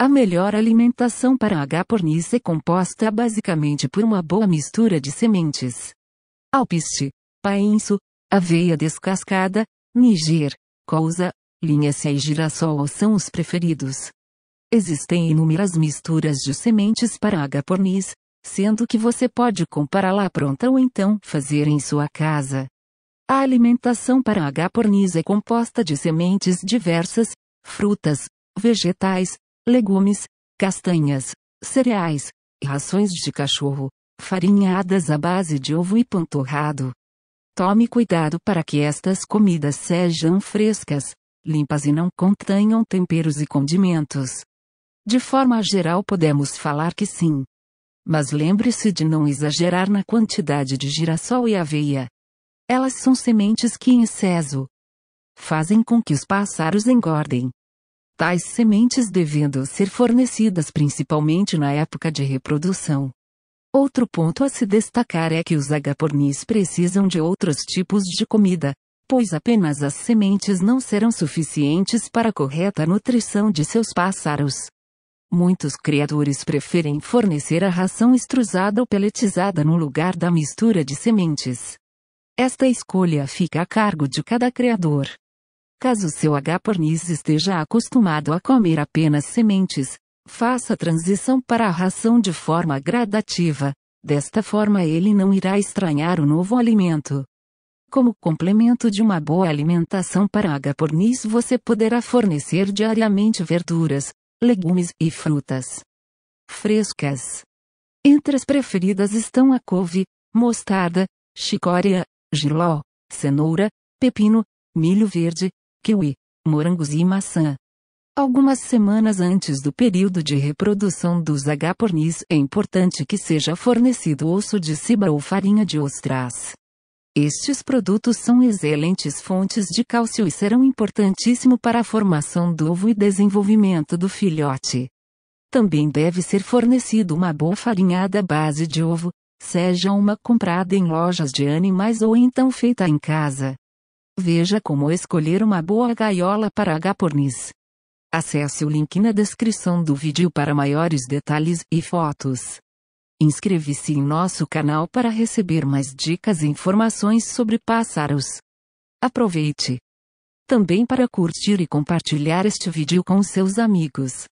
A melhor alimentação para H. pornis é composta basicamente por uma boa mistura de sementes. Alpiste, painço, aveia descascada, niger, colza, linhaça e girassol são os preferidos. Existem inúmeras misturas de sementes para H. pornis, sendo que você pode comprá-la pronta ou então fazer em sua casa. A alimentação para H. pornis é composta de sementes diversas, frutas, vegetais, legumes, castanhas, cereais, rações de cachorro, farinhadas à base de ovo e pão torrado. Tome cuidado para que estas comidas sejam frescas, limpas e não contenham temperos e condimentos. De forma geral, podemos falar que sim. Mas lembre-se de não exagerar na quantidade de girassol e aveia. Elas são sementes que, em excesso, fazem com que os pássaros engordem tais sementes devendo ser fornecidas principalmente na época de reprodução. Outro ponto a se destacar é que os agapornis precisam de outros tipos de comida, pois apenas as sementes não serão suficientes para a correta nutrição de seus pássaros. Muitos criadores preferem fornecer a ração extrusada ou peletizada no lugar da mistura de sementes. Esta escolha fica a cargo de cada criador. Caso seu h esteja acostumado a comer apenas sementes, faça a transição para a ração de forma gradativa. Desta forma ele não irá estranhar o novo alimento. Como complemento de uma boa alimentação para agapornis você poderá fornecer diariamente verduras, legumes e frutas frescas. Entre as preferidas estão a couve, mostarda, chicória, giló, cenoura, pepino, milho verde, kiwi, morangos e maçã. Algumas semanas antes do período de reprodução dos agapornis é importante que seja fornecido osso de ciba ou farinha de ostras. Estes produtos são excelentes fontes de cálcio e serão importantíssimo para a formação do ovo e desenvolvimento do filhote. Também deve ser fornecido uma boa farinhada base de ovo, seja uma comprada em lojas de animais ou então feita em casa. Veja como escolher uma boa gaiola para agapornis. Acesse o link na descrição do vídeo para maiores detalhes e fotos. Inscreva-se em nosso canal para receber mais dicas e informações sobre pássaros. Aproveite! Também para curtir e compartilhar este vídeo com seus amigos.